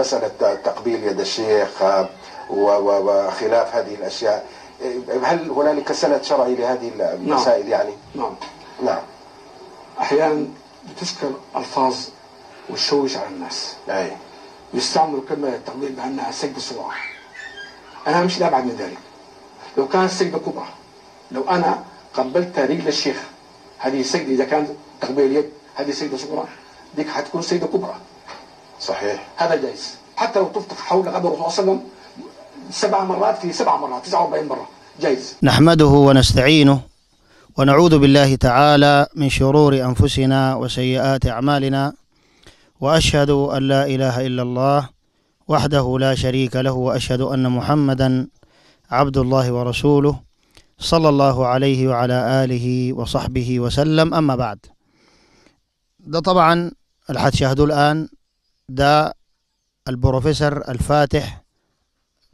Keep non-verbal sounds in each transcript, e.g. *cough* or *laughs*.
مساله تقبيل يد الشيخ آه، وخلاف هذه الاشياء إيه، هل هنالك سند شرعي لهذه المسائل نعم. يعني؟ نعم نعم احيانا بتذكر الفاظ وتشوش على الناس اي يستعملوا كلمه التقبيل بانها سجد صباح انا مش ابعد من ذلك لو كان السجده كبرى لو انا قبلت رجل الشيخ هذه سجده اذا كان تقبيل اليد هذه سجده صغرى ديك حتكون سجده كبرى صحيح هذا جائز حتى لو طفت حول غدر الرسول صلى الله عليه وسلم سبع مرات في سبع مرات 49 مرة جائز نحمده ونستعينه ونعوذ بالله تعالى من شرور أنفسنا وسيئات أعمالنا وأشهد أن لا إله إلا الله وحده لا شريك له وأشهد أن محمدا عبد الله ورسوله صلى الله عليه وعلى آله وصحبه وسلم أما بعد ده طبعا الحد شاهدوا الآن ده البروفيسور الفاتح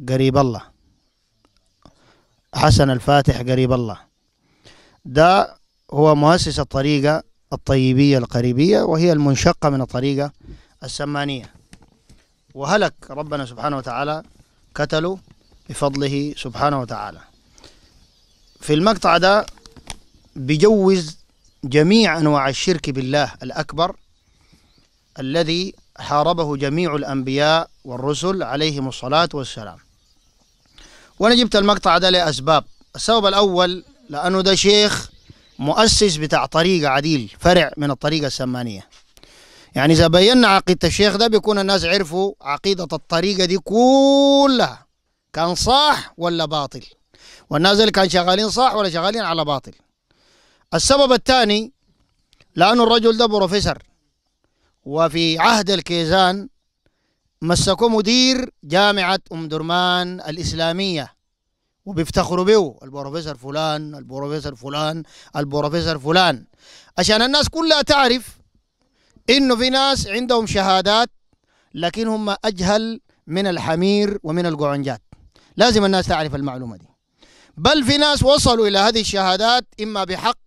قريب الله حسن الفاتح قريب الله ده هو مؤسس الطريقة الطيبية القريبية وهي المنشقة من الطريقة السمانية وهلك ربنا سبحانه وتعالى كتلوا بفضله سبحانه وتعالى في المقطع ده بيجوز جميع أنواع الشرك بالله الأكبر الذي حاربه جميع الأنبياء والرسل عليهم الصلاة والسلام وأنا جبت المقطع ده لأسباب السبب الأول لأنه ده شيخ مؤسس بتاع طريقة عديل فرع من الطريقة السمانية يعني إذا بينا عقيدة الشيخ ده بيكون الناس عرفوا عقيدة الطريقة دي كلها كان صح ولا باطل والناس اللي كان شغالين صح ولا شغالين على باطل السبب الثاني لأنه الرجل ده بروفيسور وفي عهد الكيزان مسكوه مدير جامعة أم درمان الإسلامية وبيفتخروا به البروفيسور فلان البروفيسور فلان البروفيسور فلان عشان الناس كلها تعرف انه في ناس عندهم شهادات لكن هم اجهل من الحمير ومن القعنجات لازم الناس تعرف المعلومه دي بل في ناس وصلوا الى هذه الشهادات اما بحق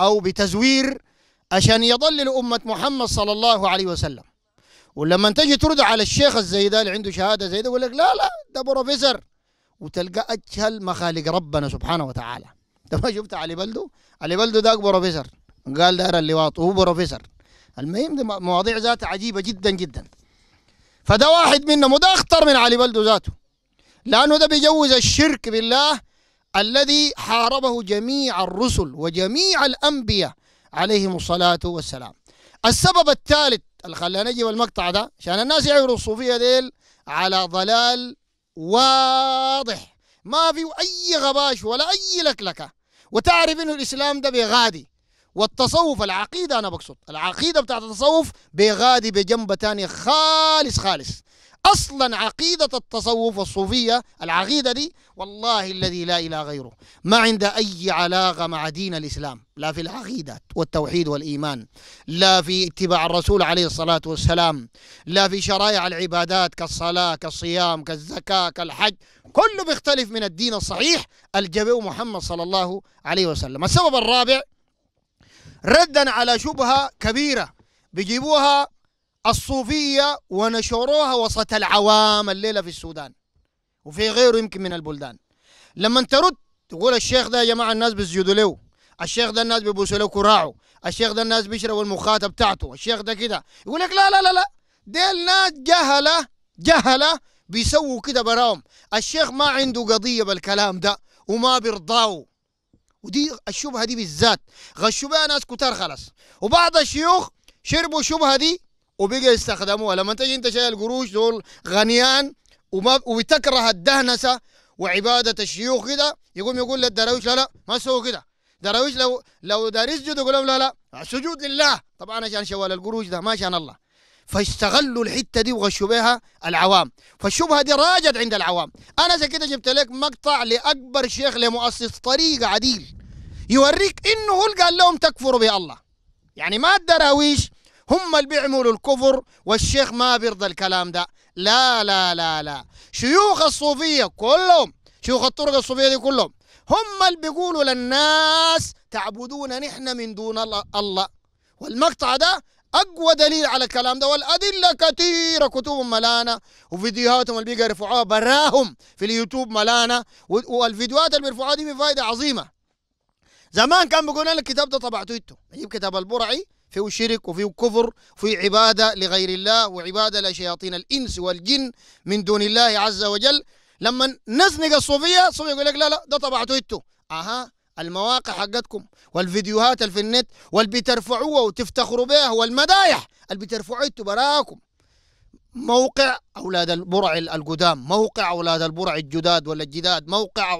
او بتزوير عشان يضل أمة محمد صلى الله عليه وسلم ولما تجي ترد على الشيخ الزي ده اللي عنده شهادة زي ده يقول لك لا لا ده بروفيسور وتلقى أجهل مخالق ربنا سبحانه وتعالى أنت *laughs* ما شفت علي بلدو علي بلدو ده بروفيسور قال ده اللواط هو بروفيسور المهم ده مواضيع ذات عجيبة جدا جدا فده واحد منهم وده أخطر من علي بلدو ذاته لأنه ده بيجوز الشرك بالله الذي حاربه جميع الرسل وجميع الأنبياء عليهم الصلاة والسلام السبب الثالث اللي خلاني نجيب المقطع ده عشان الناس يعرفوا الصوفية ديل على ضلال واضح ما في أي غباش ولا أي لكلكة وتعرف إنه الإسلام ده بيغادي والتصوف العقيدة أنا بقصد العقيدة بتاعت التصوف بيغادي بجنبة تانية خالص خالص اصلا عقيده التصوف والصوفيه العقيده دي والله الذي لا اله غيره ما عندها اي علاقه مع دين الاسلام لا في العقيده والتوحيد والايمان لا في اتباع الرسول عليه الصلاه والسلام لا في شرائع العبادات كالصلاه كالصيام كالزكاه كالحج كله بيختلف من الدين الصحيح الجبه محمد صلى الله عليه وسلم السبب الرابع ردا على شبهه كبيره بيجيبوها الصوفية ونشروها وسط العوام الليلة في السودان وفي غيره يمكن من البلدان لما ترد تقول الشيخ ده يا جماعة الناس بيسجدوا له الشيخ ده الناس بيبوسوا له كراعه الشيخ ده الناس بيشربوا المخاتة بتاعته الشيخ ده كده يقول لك لا لا لا لا ديل ناس جهلة جهلة بيسووا كده براهم الشيخ ما عنده قضية بالكلام ده وما بيرضاه ودي الشبهة دي بالذات غشوا بها ناس كتار خلاص وبعض الشيوخ شربوا الشبهة دي وبقى يستخدموها لما تجي انت شايل قروش دول غنيان وما وبتكره الدهنسه وعباده الشيوخ كده يقوم يقول للدراويش لا لا ما تسووا كده دراويش لو لو دار يسجد يقول لهم لا لا سجود لله طبعا عشان شوال القروش ده ما عشان الله فاستغلوا الحته دي وغشوا بها العوام فالشبهه دي راجت عند العوام انا زي كده جبت لك مقطع لاكبر شيخ لمؤسس طريق عديل يوريك انه هو قال لهم تكفروا بالله يعني ما الدراويش هم اللي بيعملوا الكفر والشيخ ما بيرضى الكلام ده لا لا لا لا شيوخ الصوفية كلهم شيوخ الطرق الصوفية دي كلهم هم اللي بيقولوا للناس تعبدون نحن من دون الله والمقطع ده اقوى دليل على الكلام ده والادله كثيره كتب ملانه وفيديوهاتهم اللي بيقى يرفعوها براهم في اليوتيوب ملانه والفيديوهات اللي بيرفعوها دي بفائده عظيمه زمان كان بيقول لك الكتاب ده طبعته انتوا نجيب كتاب البرعي فيه شرك وفيه كفر وفيه عبادة لغير الله وعبادة لشياطين الإنس والجن من دون الله عز وجل لما نزنق الصوفية الصوفية يقول لك لا لا ده طبعته إنتو أها المواقع حقتكم والفيديوهات اللي في النت والبترفعوها وتفتخروا بها والمدايح اللي بترفعوها براكم موقع اولاد البرع القدام موقع اولاد البرع الجداد ولا الجداد موقع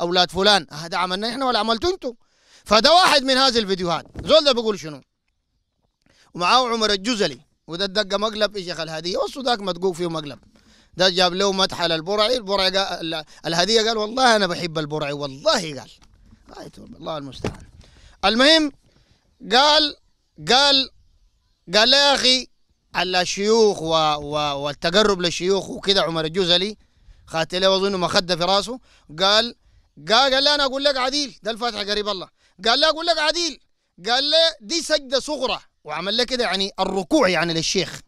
اولاد فلان هذا عملنا احنا ولا عملتوا انتم؟ فده واحد من هذه الفيديوهات زول ده بيقول شنو ومعاه عمر الجزلي وده دق مقلب يا شيخ الهديه ذاك مدقوق فيه مقلب ده جاب له مدح على البرعي البرعي قال الهديه قال والله انا بحب البرعي والله قال آه، الله المستعان المهم قال قال قال يا اخي على الشيوخ و... و... والتقرب للشيوخ وكذا عمر الجزلي خاتي له اظن مخده في راسه قال قال قال انا اقول لك عديل ده الفاتحه قريب الله قال لا اقول لك عديل قال لي دي سجده صغرى وعمل لك كده يعني الركوع يعني للشيخ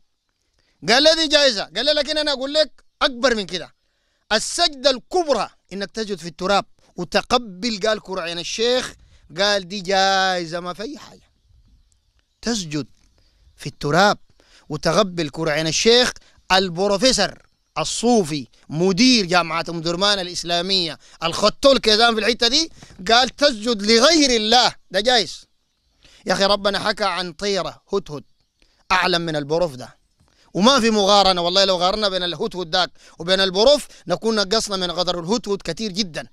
قال لي دي جائزه قال لي لكن انا اقول لك اكبر من كده السجده الكبرى انك تسجد في التراب وتقبل قال يعني الشيخ قال دي جائزه ما في حاجه تسجد في التراب وتقبل يعني الشيخ البروفيسور الصوفي مدير جامعة أم درمان الإسلامية الخطول كذا في الحتة دي قال تسجد لغير الله ده جايز يا أخي ربنا حكى عن طيرة هدهد أعلم من البروف ده وما في مقارنة والله لو قارنا بين الهدهد داك وبين البروف نكون نقصنا من قدر الهدهد كثير جدا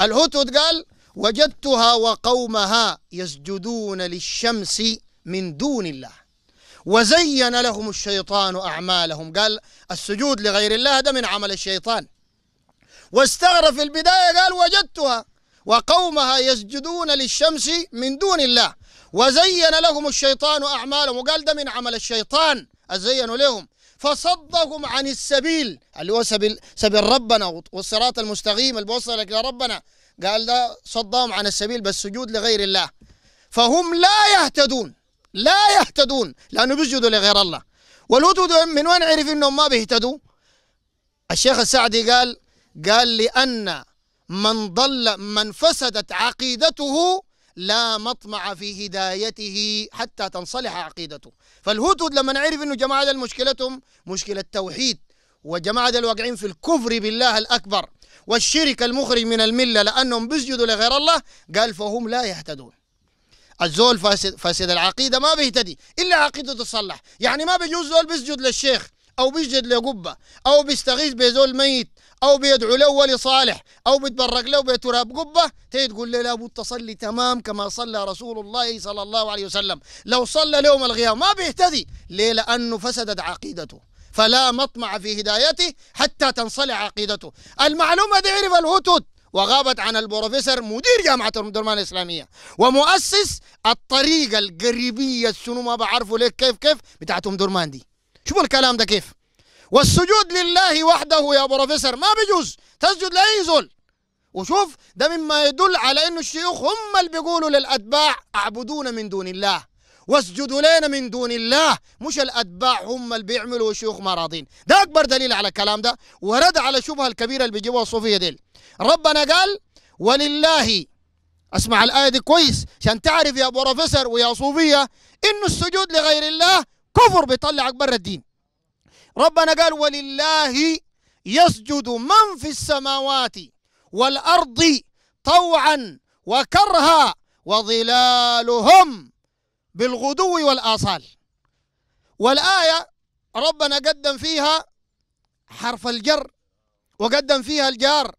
الهدهد قال وجدتها وقومها يسجدون للشمس من دون الله وزين لهم الشيطان أعمالهم قال السجود لغير الله ده من عمل الشيطان واستغرب في البداية قال وجدتها وقومها يسجدون للشمس من دون الله وزين لهم الشيطان أعمالهم وقال ده من عمل الشيطان الزين لهم فصدهم عن السبيل اللي هو سبيل, سبيل ربنا والصراط المستقيم اللي بوصلك لربنا قال ده صدهم عن السبيل بالسجود لغير الله فهم لا يهتدون لا يهتدون لأنه بيسجدوا لغير الله والهدود من وين عرف أنهم ما بيهتدوا الشيخ السعدي قال قال لأن من ضل من فسدت عقيدته لا مطمع في هدايته حتى تنصلح عقيدته فالهدود لما عرف انه جماعه مشكلتهم مشكله توحيد وجماعه الواقعين في الكفر بالله الاكبر والشرك المخرج من المله لانهم بيسجدوا لغير الله قال فهم لا يهتدون الزول فاسد, فاسد العقيده ما بيهتدي الا عقيدة تصلح يعني ما بيجوز زول بيسجد للشيخ او بيسجد لقبه او بيستغيث بزول ميت او بيدعو له ولي صالح او بيتبرق له بتراب قبه تيجي تقول له لابد تصلي تمام كما صلى رسول الله صلى الله عليه وسلم لو صلى يوم القيامه ما بيهتدي ليه لانه فسدت عقيدته فلا مطمع في هدايته حتى تنصلع عقيدته المعلومة دي عرف الهتد وغابت عن البروفيسور مدير جامعة الدرمان الإسلامية ومؤسس الطريقة القريبية السنو ما بعرفه ليه كيف كيف بتاعتهم درمان دي شوفوا الكلام ده كيف والسجود لله وحده يا بروفيسور ما بيجوز تسجد لاي زول وشوف ده مما يدل على انه الشيوخ هم اللي بيقولوا للاتباع اعبدونا من دون الله واسجدوا لنا من دون الله مش الاتباع هم اللي بيعملوا والشيوخ ما راضين ده اكبر دليل على الكلام ده ورد على الشبهه الكبيره اللي بيجيبوها الصوفيه ديل ربنا قال ولله اسمع الايه دي كويس عشان تعرف يا بروفيسور ويا صوفيه انه السجود لغير الله كفر بيطلعك بره الدين ربنا قال ولله يسجد من في السماوات والأرض طوعا وكرها وظلالهم بالغدو والآصال والآية ربنا قدم فيها حرف الجر وقدم فيها الجار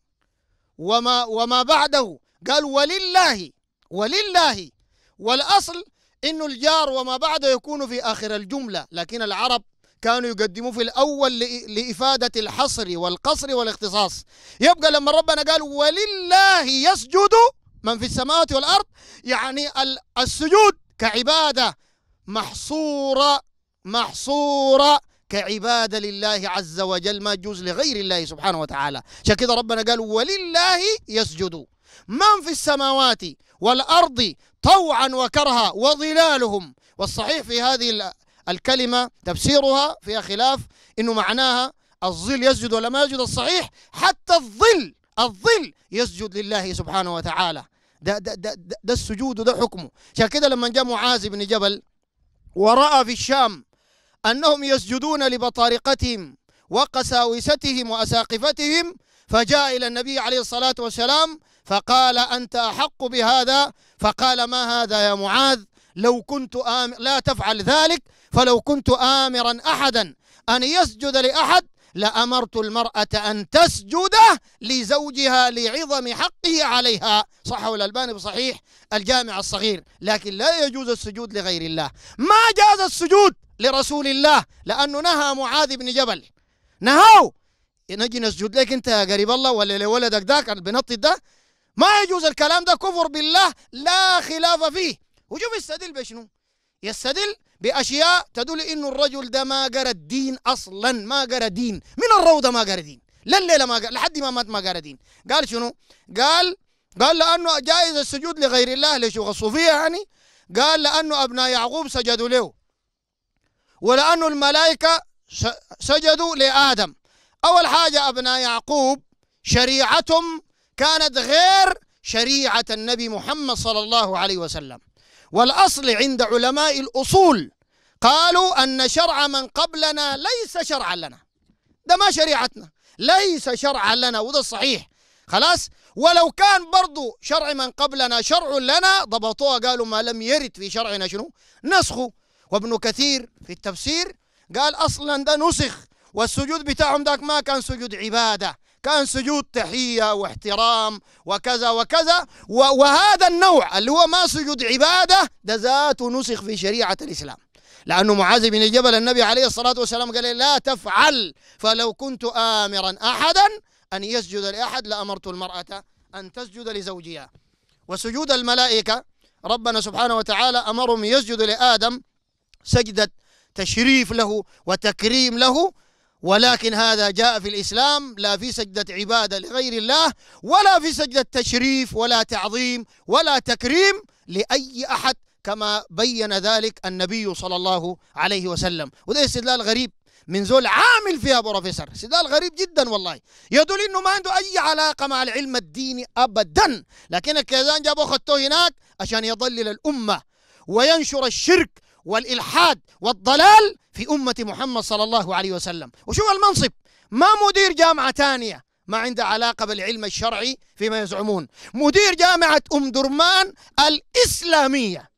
وما وما بعده قال ولله ولله والأصل إنه الجار وما بعده يكون في آخر الجملة لكن العرب كانوا يقدموه في الأول لإفادة الحصر والقصر والاختصاص يبقى لما ربنا قال ولله يسجد من في السماوات والأرض يعني السجود كعبادة محصورة محصورة كعبادة لله عز وجل ما جوز لغير الله سبحانه وتعالى عشان كده ربنا قال ولله يسجد من في السماوات والأرض طوعا وكرها وظلالهم والصحيح في هذه الكلمة تفسيرها فيها خلاف إنه معناها الظل يسجد ولا ما يسجد الصحيح حتى الظل الظل يسجد لله سبحانه وتعالى ده ده ده, ده, ده السجود وده حكمه عشان كده لما جاء معاذ بن جبل ورأى في الشام أنهم يسجدون لبطارقتهم وقساوستهم وأساقفتهم فجاء إلى النبي عليه الصلاة والسلام فقال أنت أحق بهذا فقال ما هذا يا معاذ لو كنت آمر لا تفعل ذلك فلو كنت آمرا أحدا أن يسجد لأحد لأمرت المرأة أن تسجد لزوجها لعظم حقه عليها صح ولا الباني بصحيح الجامع الصغير لكن لا يجوز السجود لغير الله ما جاز السجود لرسول الله لأنه نهى معاذ بن جبل نهاه نجي نسجد لك انت يا قريب الله ولا لولدك ذاك البنطي ده ما يجوز الكلام ده كفر بالله لا خلاف فيه وشوف يستدل بشنو يستدل باشياء تدل انه الرجل ده ما قرا الدين اصلا ما قرا دين من الروضه ما قرا دين لا الليله ما قرأ لحد ما مات ما قرا دين قال شنو؟ قال قال لانه جائز السجود لغير الله ليش الصوفيه يعني قال لانه ابناء يعقوب سجدوا له ولانه الملائكه سجدوا لادم اول حاجه ابناء يعقوب شريعتهم كانت غير شريعه النبي محمد صلى الله عليه وسلم والأصل عند علماء الأصول قالوا أن شرع من قبلنا ليس شرعا لنا ده ما شريعتنا ليس شرعا لنا وده الصحيح خلاص ولو كان برضو شرع من قبلنا شرع لنا ضبطوها قالوا ما لم يرد في شرعنا شنو نسخه وابن كثير في التفسير قال أصلا ده نسخ والسجود بتاعهم ذاك ما كان سجود عبادة كان سجود تحية واحترام وكذا وكذا وهذا النوع اللي هو ما سجود عبادة ده ذاته نسخ في شريعة الإسلام لأنه معاذ بن جبل النبي عليه الصلاة والسلام قال لا تفعل فلو كنت آمرا أحدا أن يسجد لأحد لأمرت المرأة أن تسجد لزوجها وسجود الملائكة ربنا سبحانه وتعالى أمرهم يسجد لآدم سجدة تشريف له وتكريم له ولكن هذا جاء في الإسلام لا في سجدة عبادة لغير الله ولا في سجدة تشريف ولا تعظيم ولا تكريم لأي أحد كما بين ذلك النبي صلى الله عليه وسلم وده استدلال غريب من زول عامل فيها بروفيسور استدلال غريب جدا والله يدل انه ما عنده اي علاقه مع العلم الديني ابدا لكن الكيزان جابوا خدته هناك عشان يضلل الامه وينشر الشرك والالحاد والضلال في أمة محمد صلى الله عليه وسلم وشوف المنصب ما مدير جامعة تانية ما عنده علاقة بالعلم الشرعي فيما يزعمون مدير جامعة أم درمان الإسلامية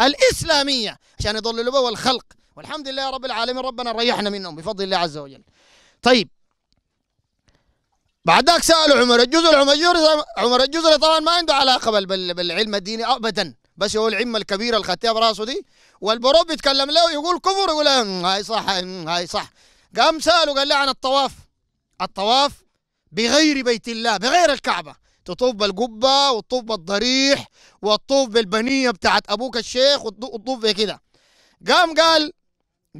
الإسلامية عشان يضللوا به الخلق والحمد لله رب العالمين ربنا ريحنا منهم بفضل الله عز وجل طيب بعد ذاك سالوا عمر الجزر عمر الجزر عمر الجزري طبعا ما عنده علاقه بالعلم الديني ابدا بس هو العمه الكبيره اللي براسه دي والبروب يتكلم له يقول كفر يقول هاي صح هاي صح قام ساله قال له عن الطواف الطواف بغير بيت الله بغير الكعبة تطوف بالقبة وتطوف بالضريح وتطوف بالبنية بتاعت أبوك الشيخ وتطوف بكده قام قال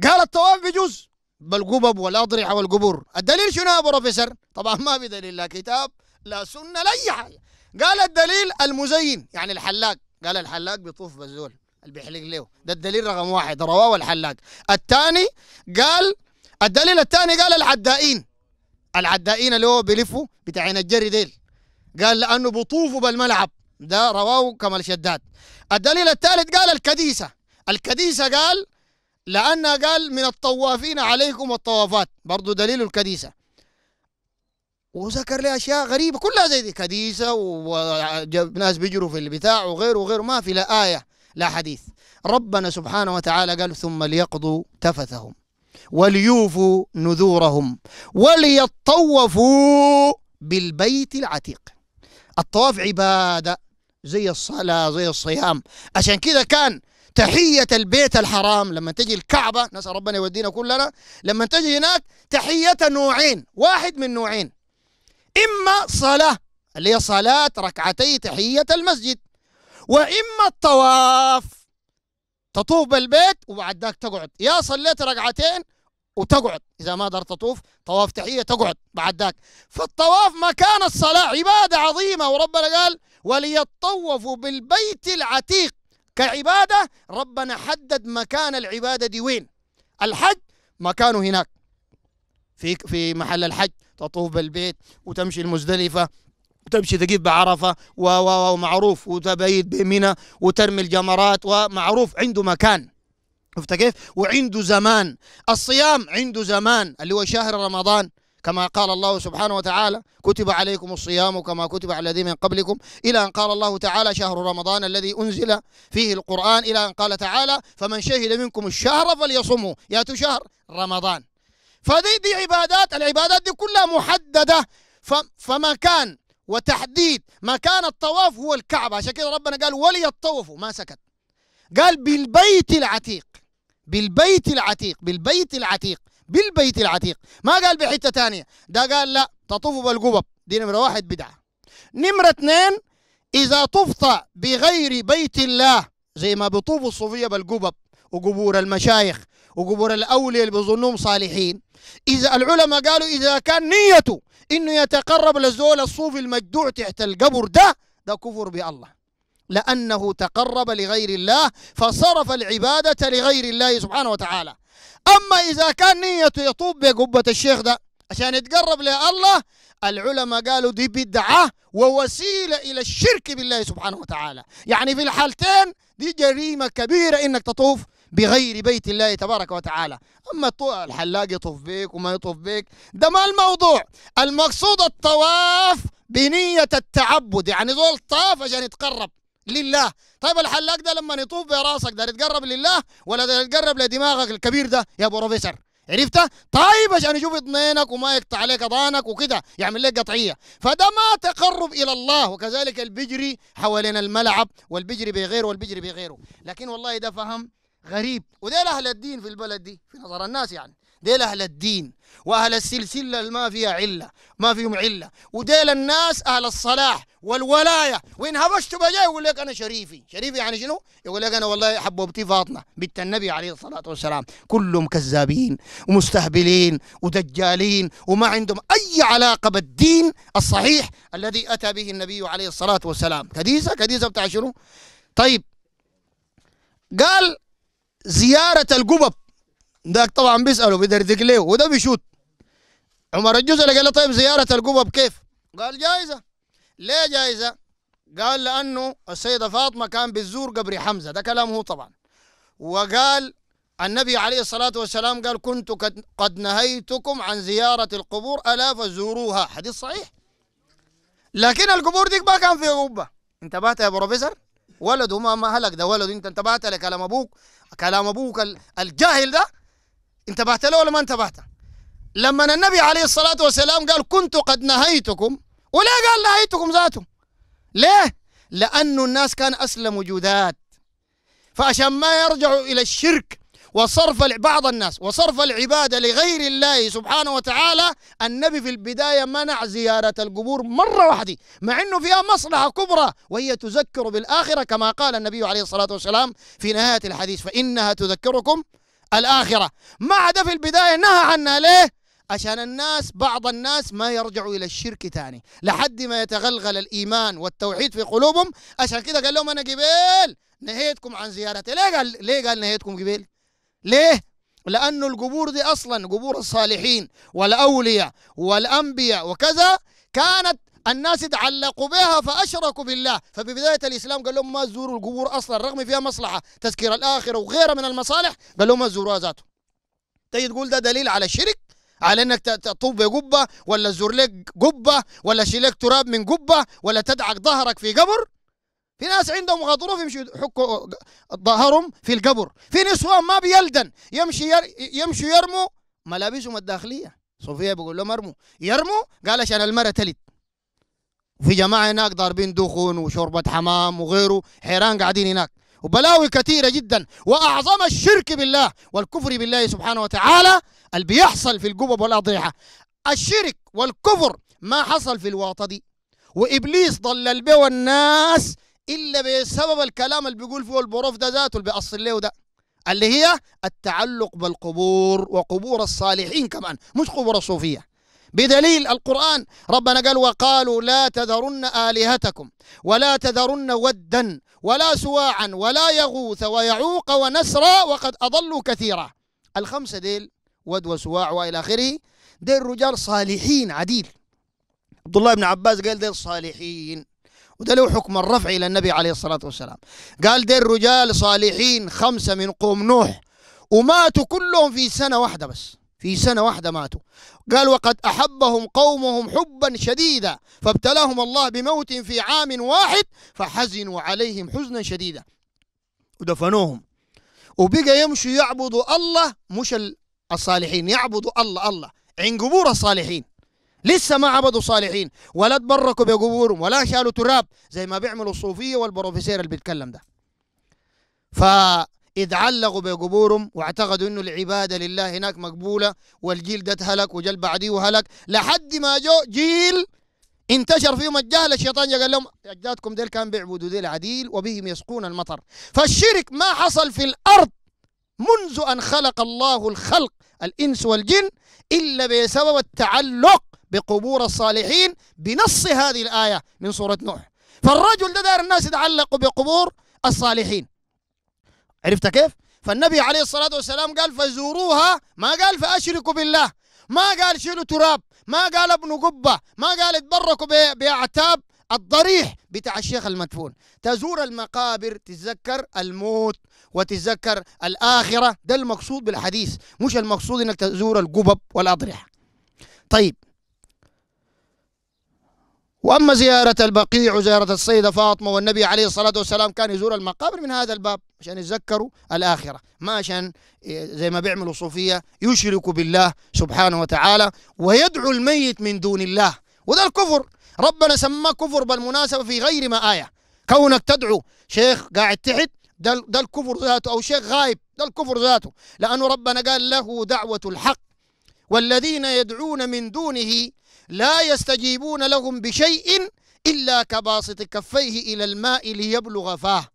قال الطواف بجوز بالقبب والأضرحة والقبور الدليل شنو يا بروفيسور طبعا ما في دليل لا كتاب لا سنة لا أي حاجة قال الدليل المزين يعني الحلاق قال الحلاق بيطوف بالزول اللي بيحلق له ده الدليل رقم واحد رواه الحلاق الثاني قال الدليل الثاني قال العدائين العدائين اللي هو بيلفوا بتاعين الجري ديل قال لانه بطوفوا بالملعب ده رواه كمال شداد الدليل الثالث قال الكديسه الكديسه قال لانها قال من الطوافين عليكم الطوافات برضه دليل الكديسه وذكر لي اشياء غريبه كلها زي دي كديسه وناس بيجروا في البتاع وغيره وغيره ما في لا ايه لا حديث ربنا سبحانه وتعالى قال ثم ليقضوا تفثهم وليوفوا نذورهم وليطوفوا بالبيت العتيق الطواف عبادة زي الصلاة زي الصيام عشان كذا كان تحية البيت الحرام لما تجي الكعبة نسأل ربنا يودينا كلنا لما تجي هناك تحية نوعين واحد من نوعين إما صلاة اللي هي صلاة ركعتي تحية المسجد واما الطواف تطوف بالبيت وبعد ذاك تقعد يا صليت ركعتين وتقعد اذا ما قدرت تطوف طواف تحيه تقعد بعد ذاك فالطواف مكان الصلاه عباده عظيمه وربنا قال وليطوفوا بالبيت العتيق كعباده ربنا حدد مكان العباده دي وين الحج مكانه هناك في في محل الحج تطوف بالبيت وتمشي المزدلفه وتمشي تجيب بعرفه ومعروف وتبيت بمنى وترمي الجمرات ومعروف عنده مكان شفت كيف؟ وعنده زمان الصيام عنده زمان اللي هو شهر رمضان كما قال الله سبحانه وتعالى كتب عليكم الصيام كما كتب على الذين من قبلكم إلى أن قال الله تعالى شهر رمضان الذي أنزل فيه القرآن إلى أن قال تعالى فمن شهد منكم الشهر فليصمه يأتي شهر رمضان فدي دي عبادات العبادات دي كلها محددة فمكان وتحديد مكان الطواف هو الكعبة عشان كده ربنا قال ولي الطوف ما سكت قال بالبيت العتيق بالبيت العتيق بالبيت العتيق بالبيت العتيق ما قال بحتة تانية ده قال لا تطوفوا بالقبب دي نمرة واحد بدعة نمرة اثنين إذا طفت بغير بيت الله زي ما بيطوفوا الصوفية بالقبب وقبور المشايخ وقبور الأولياء اللي بظنهم صالحين إذا العلماء قالوا إذا كان نيته إنه يتقرب للزول الصوفي المجدوع تحت القبر ده ده كفر بالله لأنه تقرب لغير الله فصرف العبادة لغير الله سبحانه وتعالى أما إذا كان نيته يطوب بقبة الشيخ ده عشان يتقرب لله العلماء قالوا دي بدعة ووسيلة إلى الشرك بالله سبحانه وتعالى يعني في الحالتين دي جريمة كبيرة إنك تطوف بغير بيت الله تبارك وتعالى أما الحلاق يطوف بيك وما يطوف بيك ده ما الموضوع المقصود الطواف بنية التعبد يعني زول طاف عشان يتقرب لله طيب الحلاق ده لما يطوف براسك ده يتقرب لله ولا ده يتقرب لدماغك الكبير ده يا بروفيسور عرفت؟ طيب عشان يشوف اطنينك وما يقطع عليك اضانك وكده يعمل لك قطعيه، فده ما تقرب الى الله وكذلك البجري حوالين الملعب والبجري بغيره والبجري بغيره، لكن والله ده فهم غريب وديل أهل الدين في البلد دي في نظر الناس يعني ديل أهل الدين وأهل السلسلة اللي ما فيها علة ما فيهم علة وديل الناس أهل الصلاح والولاية وإن هبشت بجاي يقول لك أنا شريفي شريفي يعني شنو؟ يقول لك أنا والله حبوبتي فاطمة بنت النبي عليه الصلاة والسلام كلهم كذابين ومستهبلين ودجالين وما عندهم أي علاقة بالدين الصحيح الذي أتى به النبي عليه الصلاة والسلام كديسة كديسة بتاع شنو؟ طيب قال زياره القبب داك طبعا بيساله بيدردق ليه وده بيشوت عمر الجزري قال له طيب زياره القبب كيف؟ قال جائزه ليه جائزه؟ قال لانه السيده فاطمه كان بتزور قبر حمزه ده كلامه طبعا وقال النبي عليه الصلاة والسلام قال كنت قد نهيتكم عن زيارة القبور ألا فزوروها حديث صحيح لكن القبور ديك ما كان فيها قبة انتبهت يا بروفيسور ولده ما ما هلك ده ولده انت انتبهت لكلام ابوك كلام ابوك الجاهل ده انتبهت له ولا ما انتبهت لما النبي عليه الصلاة والسلام قال كنت قد نهيتكم وليه قال نهيتكم ذاته ليه لأنه الناس كان أسلموا جداد فعشان ما يرجعوا إلى الشرك وصرف بعض الناس وصرف العبادة لغير الله سبحانه وتعالى النبي في البداية منع زيارة القبور مرة واحدة مع أنه فيها مصلحة كبرى وهي تذكر بالآخرة كما قال النبي عليه الصلاة والسلام في نهاية الحديث فإنها تذكركم الآخرة ما عدا في البداية نهى عنها ليه؟ عشان الناس بعض الناس ما يرجعوا الى الشرك ثاني لحد ما يتغلغل الايمان والتوحيد في قلوبهم عشان كده قال لهم انا قبيل نهيتكم عن زيارتي ليه قال ليه قال نهيتكم قبيل ليه؟ لأنه القبور دي أصلا قبور الصالحين والأولياء والأنبياء وكذا كانت الناس تعلقوا بها فاشركوا بالله فببدايه الاسلام قال لهم ما تزوروا القبور اصلا رغم فيها مصلحه تذكير الاخره وغيرها من المصالح قال لهم ما تزوروها ذاته تيجي تقول ده دليل على الشرك على انك تطوب بقبه ولا تزور لك قبه ولا شيلك تراب من قبه ولا تدعك ظهرك في قبر في ناس عندهم غضروف يمشي يحكوا ظهرهم في القبر في نسوان ما بيلدن يمشي ير... يمشوا يرموا ملابسهم الداخليه صوفيا بيقول لهم ارموا يرموا قال عشان المرة تلد وفي جماعه هناك ضاربين دخن وشوربه حمام وغيره حيران قاعدين هناك وبلاوي كثيره جدا واعظم الشرك بالله والكفر بالله سبحانه وتعالى اللي بيحصل في القبب والاضرحه الشرك والكفر ما حصل في الواطه دي وابليس ضلل به الناس الا بسبب الكلام اللي بيقول فيه البروف ده ذاته اللي بيأصل له ده اللي هي التعلق بالقبور وقبور الصالحين كمان مش قبور الصوفيه بدليل القرآن ربنا قال وقالوا لا تذرن آلهتكم ولا تذرن ودا ولا سواعا ولا يغوث ويعوق ونسرا وقد أضلوا كثيرا الخمسة ديل ود وسواع وإلى آخره ديل رجال صالحين عديل عبد الله بن عباس قال ديل صالحين وده له حكم الرفع إلى النبي عليه الصلاة والسلام قال دير رجال صالحين خمسة من قوم نوح وماتوا كلهم في سنة واحدة بس في سنة واحدة ماتوا قال وقد أحبهم قومهم حبا شديدا فابتلاهم الله بموت في عام واحد فحزنوا عليهم حزنا شديدا ودفنوهم وبقى يمشوا يعبدوا الله مش الصالحين يعبدوا الله الله عند قبور الصالحين لسه ما عبدوا صالحين ولا تبركوا بقبورهم ولا شالوا تراب زي ما بيعملوا الصوفيه والبروفيسير اللي بيتكلم ده فإذ علقوا بقبورهم واعتقدوا انه العباده لله هناك مقبوله والجيل ده اتهلك وجل بعديه هلك لحد ما جو جيل انتشر فيهم الجهل الشيطان قال لهم اجدادكم ديل كان بيعبدوا ديل عديل وبهم يسقون المطر فالشرك ما حصل في الارض منذ ان خلق الله الخلق الانس والجن الا بسبب التعلق بقبور الصالحين بنص هذه الآية من سورة نوح فالرجل ده دار الناس يتعلقوا بقبور الصالحين عرفت كيف؟ فالنبي عليه الصلاة والسلام قال فزوروها ما قال فأشركوا بالله ما قال شيلوا تراب ما قال ابنوا قبة ما قال اتبركوا بأعتاب الضريح بتاع الشيخ المدفون تزور المقابر تتذكر الموت وتتذكر الآخرة ده المقصود بالحديث مش المقصود انك تزور القبب والأضرحة طيب وأما زيارة البقيع وزيارة السيدة فاطمة والنبي عليه الصلاة والسلام كان يزور المقابر من هذا الباب عشان يتذكروا الآخرة ما عشان زي ما بيعملوا صوفية يشركوا بالله سبحانه وتعالى ويدعو الميت من دون الله وده الكفر ربنا سماه كفر بالمناسبة في غير ما آية كونك تدعو شيخ قاعد تحت ده, ده الكفر ذاته أو شيخ غايب ده الكفر ذاته لأنه ربنا قال له دعوة الحق والذين يدعون من دونه لا يستجيبون لهم بشيء إلا كباسط كفيه إلى الماء ليبلغ فاه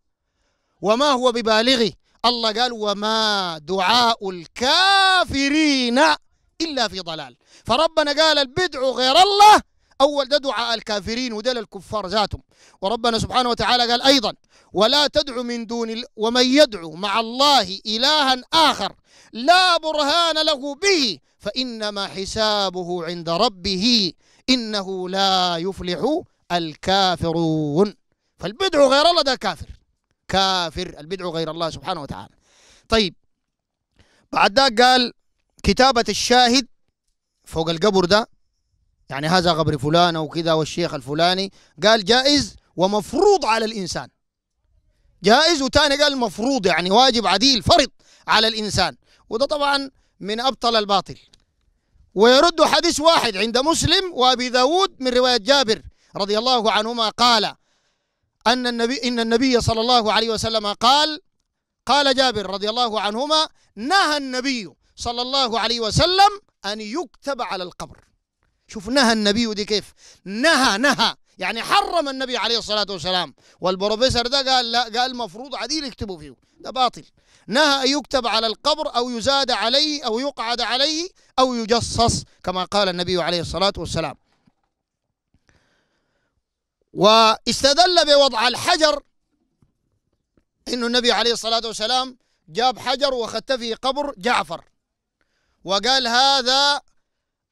وما هو ببالغه الله قال وما دعاء الكافرين إلا في ضلال فربنا قال البدع غير الله أول ده دعاء الكافرين ودل الكفار ذاتهم وربنا سبحانه وتعالى قال أيضا ولا تدعو من دون ال... ومن يدعو مع الله إلها آخر لا برهان له به فإنما حسابه عند ربه إنه لا يفلح الكافرون فالبدع غير الله ده كافر كافر البدع غير الله سبحانه وتعالى طيب بعد ذلك قال كتابة الشاهد فوق القبر ده يعني هذا قبر فلان أو كذا والشيخ الفلاني قال جائز ومفروض على الإنسان جائز وتاني قال مفروض يعني واجب عديل فرض على الإنسان وده طبعا من أبطل الباطل ويرد حديث واحد عند مسلم وابي داود من روايه جابر رضي الله عنهما قال ان النبي ان النبي صلى الله عليه وسلم قال قال جابر رضي الله عنهما نهى النبي صلى الله عليه وسلم ان يكتب على القبر شوف نهى النبي دي كيف نهى نهى يعني حرم النبي عليه الصلاه والسلام والبروفيسور ده قال لا قال المفروض عديل يكتبوا فيه ده باطل نهى أن يكتب على القبر أو يزاد عليه أو يقعد عليه أو يجصص كما قال النبي عليه الصلاة والسلام واستدل بوضع الحجر أن النبي عليه الصلاة والسلام جاب حجر وخدت فيه قبر جعفر وقال هذا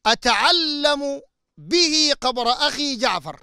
أتعلم به قبر أخي جعفر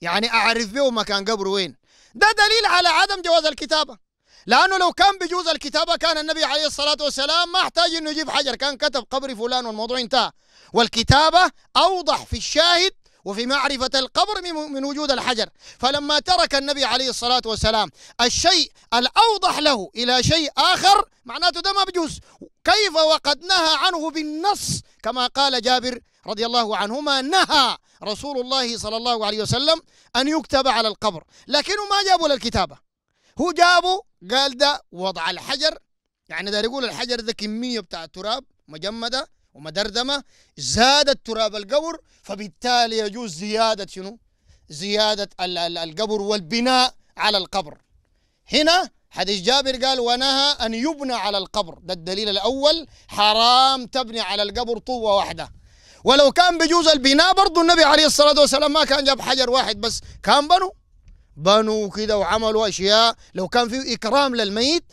يعني أعرف به مكان قبره وين ده دليل على عدم جواز الكتابة لأنه لو كان بجوز الكتابة كان النبي عليه الصلاة والسلام ما احتاج أنه يجيب حجر كان كتب قبر فلان والموضوع انتهى والكتابة أوضح في الشاهد وفي معرفة القبر من وجود الحجر فلما ترك النبي عليه الصلاة والسلام الشيء الأوضح له إلى شيء آخر معناته ده ما بجوز كيف وقد نهى عنه بالنص كما قال جابر رضي الله عنهما نهى رسول الله صلى الله عليه وسلم أن يكتب على القبر لكنه ما جابوا للكتابة هو جابه قال ده وضع الحجر يعني ده يقول الحجر ده كمية بتاع تراب مجمدة ومدردمة زادت تراب القبر فبالتالي يجوز زيادة شنو زيادة القبر والبناء على القبر هنا حديث جابر قال ونهى أن يبنى على القبر ده الدليل الأول حرام تبني على القبر طوة واحدة ولو كان بجوز البناء برضو النبي عليه الصلاة والسلام ما كان جاب حجر واحد بس كان بنوا بنوا كده وعملوا أشياء لو كان في إكرام للميت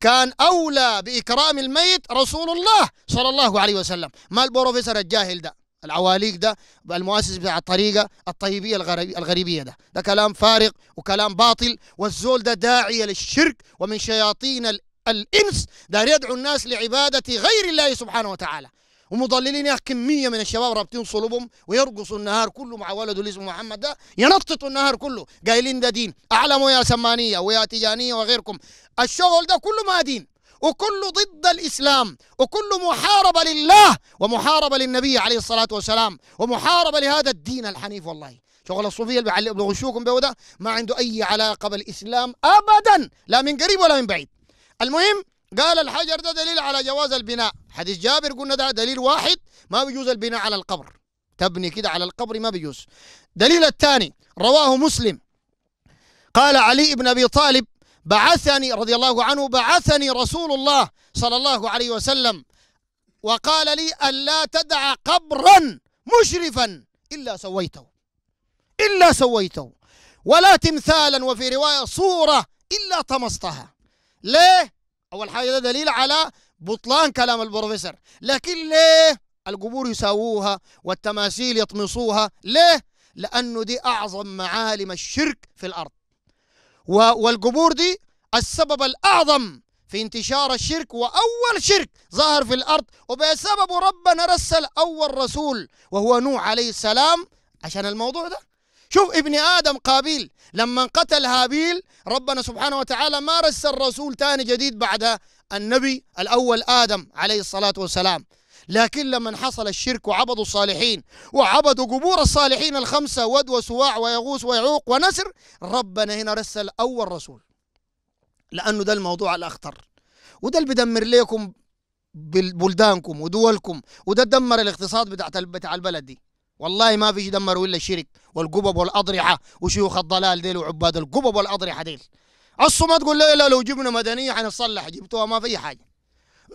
كان أولى بإكرام الميت رسول الله صلى الله عليه وسلم ما البروفيسور الجاهل ده العواليق ده المؤسس بتاع الطريقة الطيبية الغريبية ده ده كلام فارغ وكلام باطل والزول ده داعية للشرك ومن شياطين الإنس ده يدعو الناس لعبادة غير الله سبحانه وتعالى ومضللين يا كميه من الشباب رابطين صلوبهم ويرقصوا النهار كله مع ولده اللي اسمه محمد ده ينططوا النهار كله قايلين ده دين اعلموا يا سمانيه ويا تجانيه وغيركم الشغل ده كله ما دين وكله ضد الإسلام وكله محاربة لله ومحاربة للنبي عليه الصلاة والسلام ومحاربة لهذا الدين الحنيف والله شغل الصوفية اللي بيعلق بغشوكم ده ما عنده أي علاقة بالإسلام أبدا لا من قريب ولا من بعيد المهم قال الحجر ده دليل على جواز البناء حديث جابر قلنا ده دليل واحد ما بيجوز البناء على القبر تبني كده على القبر ما بيجوز دليل الثاني رواه مسلم قال علي بن أبي طالب بعثني رضي الله عنه بعثني رسول الله صلى الله عليه وسلم وقال لي ألا تدع قبرا مشرفا إلا سويته إلا سويته ولا تمثالا وفي رواية صورة إلا طمستها ليه؟ اول حاجه ده دليل على بطلان كلام البروفيسور لكن ليه القبور يساووها والتماثيل يطمسوها ليه لانه دي اعظم معالم الشرك في الارض والقبور دي السبب الاعظم في انتشار الشرك واول شرك ظهر في الارض وبسببه ربنا رسل اول رسول وهو نوح عليه السلام عشان الموضوع ده شوف ابن آدم قابيل لما قتل هابيل ربنا سبحانه وتعالى ما رسل رسول ثاني جديد بعد النبي الأول آدم عليه الصلاة والسلام لكن لما حصل الشرك وعبدوا الصالحين وعبدوا قبور الصالحين الخمسة ود وسواع ويغوث ويعوق ونسر ربنا هنا رسل أول رسول لأنه ده الموضوع الأخطر وده اللي بدمر ليكم بلدانكم ودولكم وده دمر الاقتصاد بتاع بتاع البلد دي والله ما فيش دمروا الا الشرك والقبب والاضرحه وشيوخ الضلال ديل وعباد القبب والاضرحه ديل اصلا ما تقول لا لا لو جبنا مدنيه حنصلح جبتوها ما في حاجه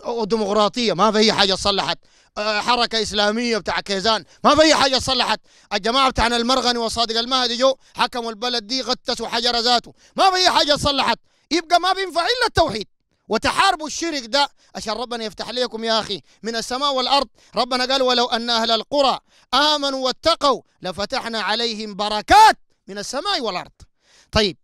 وديمقراطيه ما في حاجه صلحت حركه اسلاميه بتاع كيزان ما في حاجه صلحت الجماعه بتاعنا المرغني وصادق المهدي جو حكموا البلد دي غتسوا حجر ذاته ما في حاجه صلحت يبقى ما بينفع الا التوحيد وتحاربوا الشرك ده عشان ربنا يفتح ليكم يا أخي من السماء والأرض ربنا قال ولو أن أهل القرى آمنوا واتقوا لفتحنا عليهم بركات من السماء والأرض طيب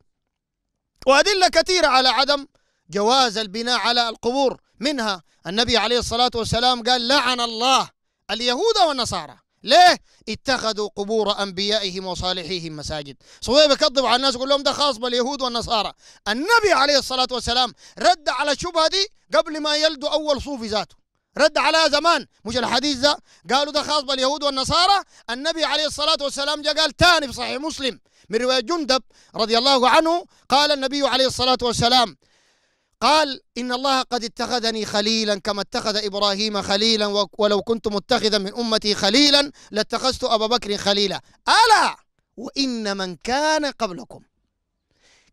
وأدلة كثيرة على عدم جواز البناء على القبور منها النبي عليه الصلاة والسلام قال لعن الله اليهود والنصارى ليه؟ اتخذوا قبور انبيائهم وصالحيهم مساجد، صهيب يكذب على الناس يقول لهم ده خاص باليهود والنصارى، النبي عليه الصلاه والسلام رد على الشبهه دي قبل ما يلدوا اول صوفي ذاته، رد عليها زمان، مش الحديث ده، قالوا ده خاص باليهود والنصارى، النبي عليه الصلاه والسلام جاء قال ثاني في صحيح مسلم من روايه جندب رضي الله عنه قال النبي عليه الصلاه والسلام قال إن الله قد اتخذني خليلا كما اتخذ إبراهيم خليلا ولو كنت متخذا من أمتي خليلا لاتخذت أبا بكر خليلا ألا وإن من كان قبلكم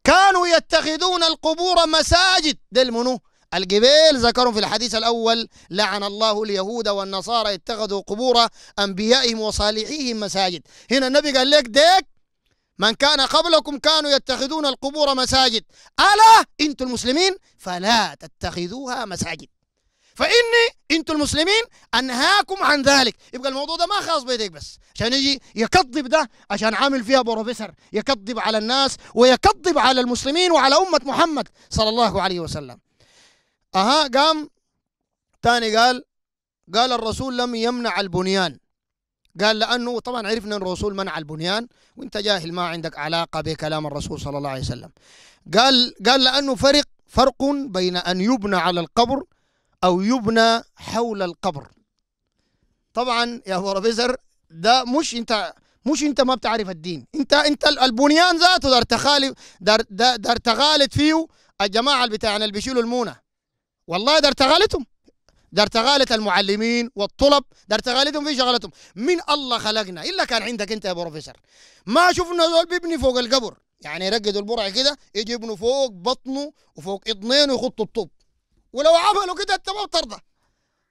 كانوا يتخذون القبور مساجد دل منو الجبال ذكرهم في الحديث الأول لعن الله اليهود والنصارى اتخذوا قبور أنبيائهم وصالحيهم مساجد هنا النبي قال لك ديك من كان قبلكم كانوا يتخذون القبور مساجد ألا أنتم المسلمين فلا تتخذوها مساجد فإني أنتم المسلمين أنهاكم عن ذلك يبقى الموضوع ده ما خاص بيديك بس عشان يجي يكذب ده عشان عامل فيها بروفيسور يكذب على الناس ويكذب على المسلمين وعلى أمة محمد صلى الله عليه وسلم أها قام تاني قال قال الرسول لم يمنع البنيان قال لأنه طبعا عرفنا أن الرسول منع البنيان وانت جاهل ما عندك علاقة بكلام الرسول صلى الله عليه وسلم قال قال لأنه فرق فرق بين أن يبنى على القبر أو يبنى حول القبر طبعا يا بروفيسور ده مش انت مش انت ما بتعرف الدين انت انت البنيان ذاته دار تخالي دار دار تغالت فيه الجماعه بتاعنا اللي بيشيلوا المونه والله دار تغالتهم دار تغالة المعلمين والطلب دار تغالتهم في شغلتهم من الله خلقنا إلا كان عندك أنت يا بروفيسور ما شفنا دول بيبني فوق القبر يعني يرقدوا البرع كده يجي ابنه فوق بطنه وفوق اضنينه ويخطوا الطوب ولو عملوا كده انت ما بترضى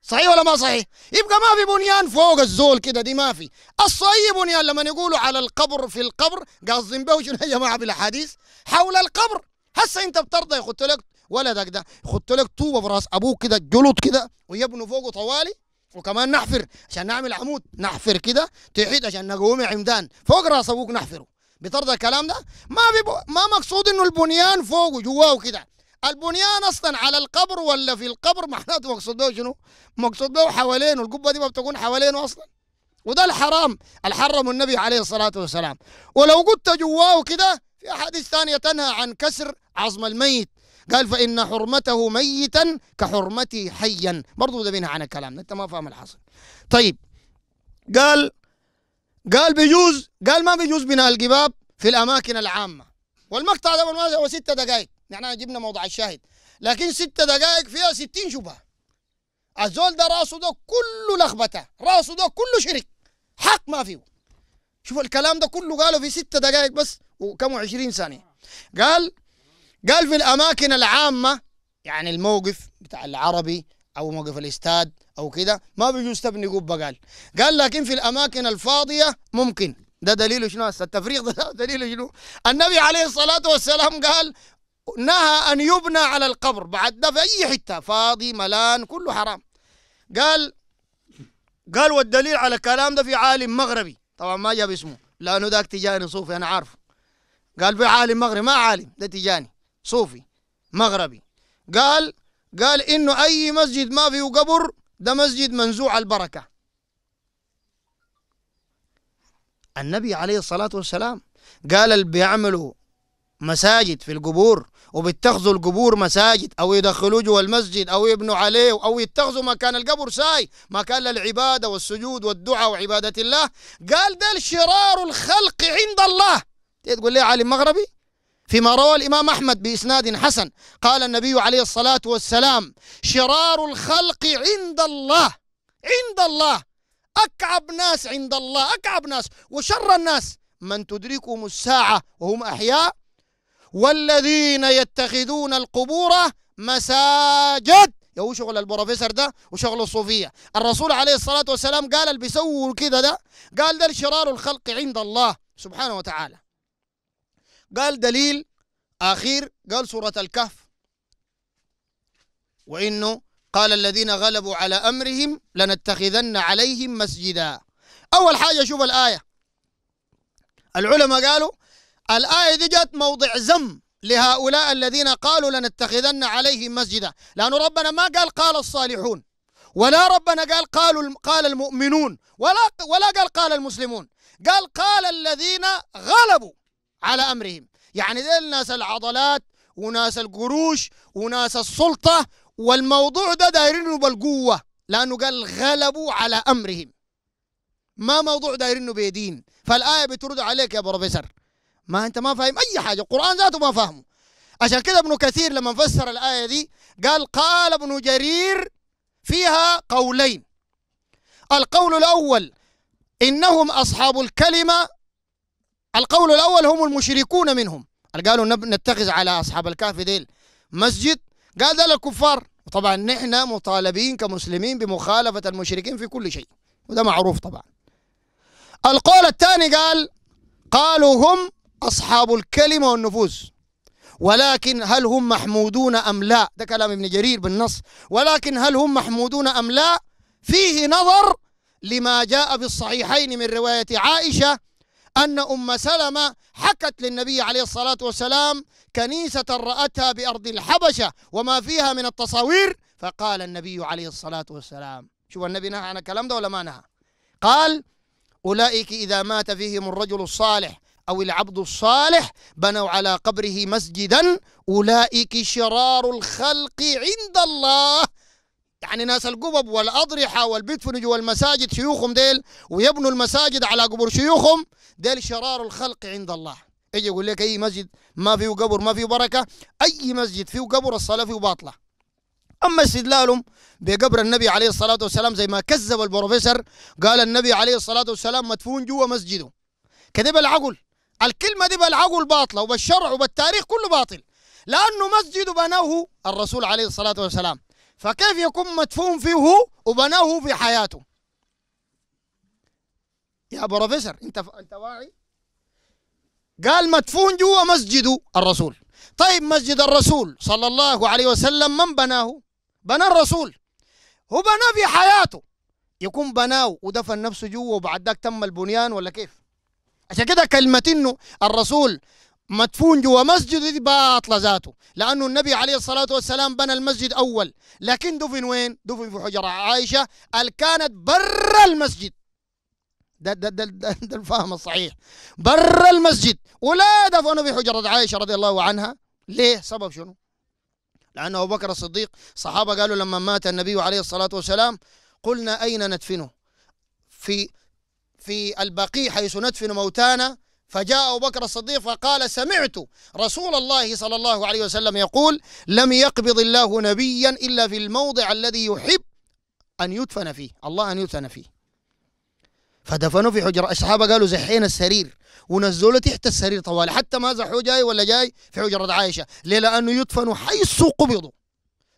صحيح ولا ما صحيح؟ يبقى ما في بنيان فوق الزول كده دي ما في، اصلا اي بنيان لما يقولوا على القبر في القبر قاصدين به شنو يا جماعه بالاحاديث؟ حول القبر هسه انت بترضى يا قلت لك ولدك ده خدت لك طوبه في راس ابوك كده جلط كده ويبنوا فوقه طوالي وكمان نحفر عشان نعمل عمود نحفر كده تحيط عشان نقوم عمدان فوق راس ابوك نحفره بترضى الكلام ده ما في ما مقصود انه البنيان فوقه جواه كده البنيان اصلا على القبر ولا في القبر *laughs* معناته مقصود له شنو؟ مقصود له حوالينه القبه دي ما بتكون حوالينه اصلا وده الحرام الحرم النبي عليه الصلاه والسلام ولو قلت جواه كده في احاديث ثانيه تنهى عن كسر عظم الميت قال فإن حرمته ميتا كحرمتي حيا برضو ده بينها عن الكلام أنت ما فاهم الحاصل طيب قال قال بيجوز قال ما بيجوز بناء الجباب في الأماكن العامة والمقطع ده هو ستة دقائق نحن جبنا موضع الشاهد لكن ستة دقائق فيها ستين شبهة الزول ده راسه ده كله لخبطة راسه ده كله شرك حق ما فيه شوف الكلام ده كله قاله في ستة دقائق بس وكم 20 ثانية قال قال في الأماكن العامة يعني الموقف بتاع العربي أو موقف الاستاد أو كده ما بيجوز تبني قبة قال قال لكن في الأماكن الفاضية ممكن ده دليله شنو هسه التفريق ده *laughs* دليله شنو النبي عليه الصلاة والسلام قال نهى أن يبنى على القبر بعد ده في أي حتة فاضي ملان كله حرام قال قال والدليل على الكلام ده في عالم مغربي طبعا ما جاب اسمه لأنه ذاك تجاني صوفي أنا عارفه قال في عالم مغربي ما عالم ده تجاني صوفي مغربي قال قال انه اي مسجد ما فيه قبر ده مسجد منزوع البركه النبي عليه الصلاه والسلام قال اللي بيعملوا مساجد في القبور وبيتخذوا القبور مساجد او يدخلوا جوا المسجد او يبنوا عليه او يتخذوا مكان القبر ساي مكان للعباده والسجود والدعاء وعباده الله قال ده شرار الخلق عند الله تقول لي عالم مغربي فيما روى الإمام أحمد بإسناد حسن قال النبي عليه الصلاة والسلام شرار الخلق عند الله عند الله أكعب ناس عند الله أكعب ناس وشر الناس من تدركهم الساعة وهم أحياء والذين يتخذون القبور مساجد يا هو شغل البروفيسور ده وشغل الصوفيه الرسول عليه الصلاه والسلام قال اللي بيسووا كده ده قال ده شرار الخلق عند الله سبحانه وتعالى قال دليل اخير قال سوره الكهف وانه قال الذين غلبوا على امرهم لنتخذن عليهم مسجدا اول حاجه شوف الايه العلماء قالوا الايه دي جت موضع ذم لهؤلاء الذين قالوا لنتخذن عليهم مسجدا لأن ربنا ما قال قال الصالحون ولا ربنا قال قالوا قال المؤمنون ولا ولا قال قال المسلمون قال قال الذين غلبوا على أمرهم يعني ديل ناس العضلات وناس القروش وناس السلطة والموضوع ده دايرينه بالقوة لأنه قال غلبوا على أمرهم ما موضوع دايرينه بيدين فالآية بترد عليك يا بروفيسور ما أنت ما فاهم أي حاجة القرآن ذاته ما فاهمه عشان كده ابن كثير لما فسر الآية دي قال قال ابن جرير فيها قولين القول الأول إنهم أصحاب الكلمة القول الأول هم المشركون منهم قالوا نتخذ على أصحاب الكهف ديل مسجد قال ده الكفار وطبعا نحن مطالبين كمسلمين بمخالفة المشركين في كل شيء وده معروف طبعا القول الثاني قال قالوا هم أصحاب الكلمة والنفوذ ولكن هل هم محمودون أم لا ده كلام ابن جرير بالنص ولكن هل هم محمودون أم لا فيه نظر لما جاء في الصحيحين من رواية عائشة أن أم سلمة حكت للنبي عليه الصلاة والسلام كنيسة رأتها بأرض الحبشة وما فيها من التصاوير فقال النبي عليه الصلاة والسلام شوف النبي نهى عن الكلام ده ولا ما نهى قال أولئك إذا مات فيهم الرجل الصالح أو العبد الصالح بنوا على قبره مسجدا أولئك شرار الخلق عند الله يعني ناس القبب والأضرحة والبدفنج والمساجد شيوخهم ديل ويبنوا المساجد على قبر شيوخهم ديل شرار الخلق عند الله اجي يقول لك اي مسجد ما فيه قبر ما فيه بركه اي مسجد فيه قبر الصلاه فيه باطله اما استدلالهم بقبر النبي عليه الصلاه والسلام زي ما كذب البروفيسور قال النبي عليه الصلاه والسلام مدفون جوا مسجده كذب العقل الكلمه دي بالعقل باطله وبالشرع وبالتاريخ كله باطل لانه مسجد بناه الرسول عليه الصلاه والسلام فكيف يكون مدفون فيه وبناه في حياته يا بروفيسور انت ف... انت واعي قال مدفون جوا مسجد الرسول طيب مسجد الرسول صلى الله عليه وسلم من بناه بنى الرسول هو بناه في حياته يكون بناه ودفن نفسه جوا وبعد ذاك تم البنيان ولا كيف عشان كده كلمة انه الرسول مدفون جوا مسجد دي باطله ذاته لانه النبي عليه الصلاه والسلام بنى المسجد اول لكن دفن وين؟ دفن في حجره عائشه اللي كانت برا المسجد ده ده ده, ده, الفهم الصحيح برا المسجد ولا دفنوا في حجرة عائشة رضي الله عنها ليه سبب شنو لأن أبو بكر الصديق صحابة قالوا لما مات النبي عليه الصلاة والسلام قلنا أين ندفنه في في البقيع حيث ندفن موتانا فجاء أبو بكر الصديق فقال سمعت رسول الله صلى الله عليه وسلم يقول لم يقبض الله نبيا إلا في الموضع الذي يحب أن يدفن فيه الله أن يدفن فيه فدفنوا في حجرة الصحابة قالوا زحينا السرير ونزلوا تحت السرير طوال حتى ما زحوا جاي ولا جاي في حجرة عائشة ليه لأنه يدفنوا حيث قبضوا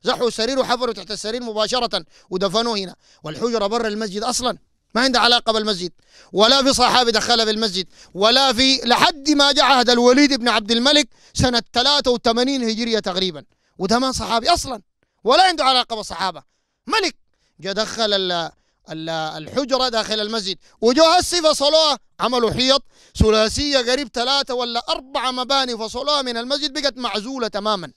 زحوا السرير وحفروا تحت السرير مباشرة ودفنوا هنا والحجرة برا المسجد أصلا ما عندها علاقة بالمسجد ولا في صحابي دخلها في المسجد ولا في لحد ما جاء عهد الوليد بن عبد الملك سنة 83 هجرية تقريبا وده ما صحابي أصلا ولا عنده علاقة بالصحابة ملك جاء دخل الحجرة داخل المسجد وجو هسي فصلوها عملوا حيط ثلاثية قريب ثلاثة ولا أربعة مباني فصلوها من المسجد بقت معزولة تماما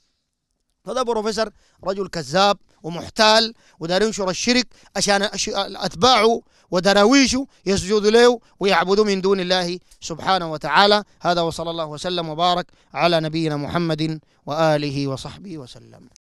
فده بروفيسور رجل كذاب ومحتال ودار ينشر الشرك عشان اتباعه ودراويشه يسجدوا له ويعبدوا من دون الله سبحانه وتعالى هذا وصلى الله وسلم وبارك على نبينا محمد واله وصحبه وسلم